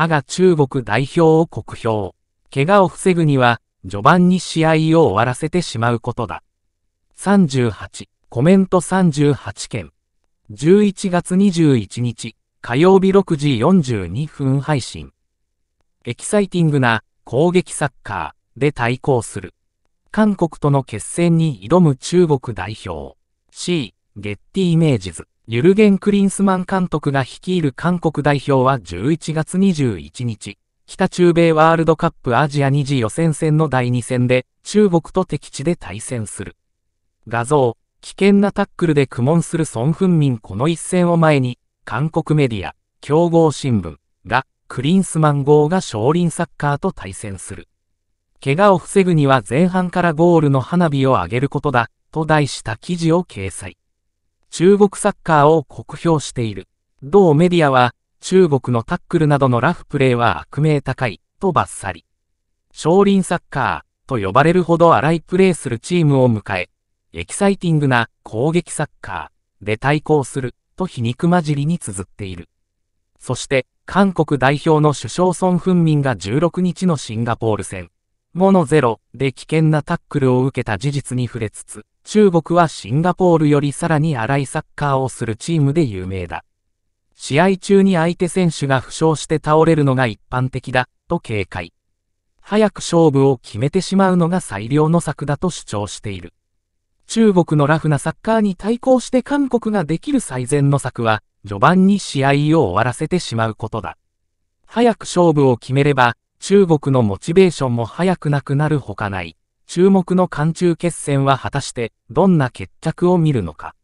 アが中国代表を酷評。怪我を防ぐには、序盤に試合を終わらせてしまうことだ。38、コメント38件。11月21日、火曜日6時42分配信。エキサイティングな攻撃サッカーで対抗する。韓国との決戦に挑む中国代表。C、ゲッティイメージズ。ユルゲン・クリンスマン監督が率いる韓国代表は11月21日、北中米ワールドカップアジア2次予選戦の第2戦で中国と敵地で対戦する。画像、危険なタックルで苦悶するソン・フンミンこの一戦を前に、韓国メディア、競合新聞が、クリンスマン号が少林サッカーと対戦する。怪我を防ぐには前半からゴールの花火を上げることだ、と題した記事を掲載。中国サッカーを酷評している。同メディアは、中国のタックルなどのラフプレーは悪名高い、とバッサリ。少林サッカーと呼ばれるほど荒いプレーするチームを迎え、エキサイティングな攻撃サッカーで対抗すると皮肉交じりに綴っている。そして、韓国代表の首相孫憤民が16日のシンガポール戦。5-0で危険なタックルを受けた事実に触れつつ、中国はシンガポールよりさらに荒いサッカーをするチームで有名だ。試合中に相手選手が負傷して倒れるのが一般的だ、と警戒。早く勝負を決めてしまうのが最良の策だと主張している。中国のラフなサッカーに対抗して韓国ができる最善の策は、序盤に試合を終わらせてしまうことだ。早く勝負を決めれば、中国のモチベーションも早くなくなるほかない。注目の冠中決戦は果たしてどんな決着を見るのか。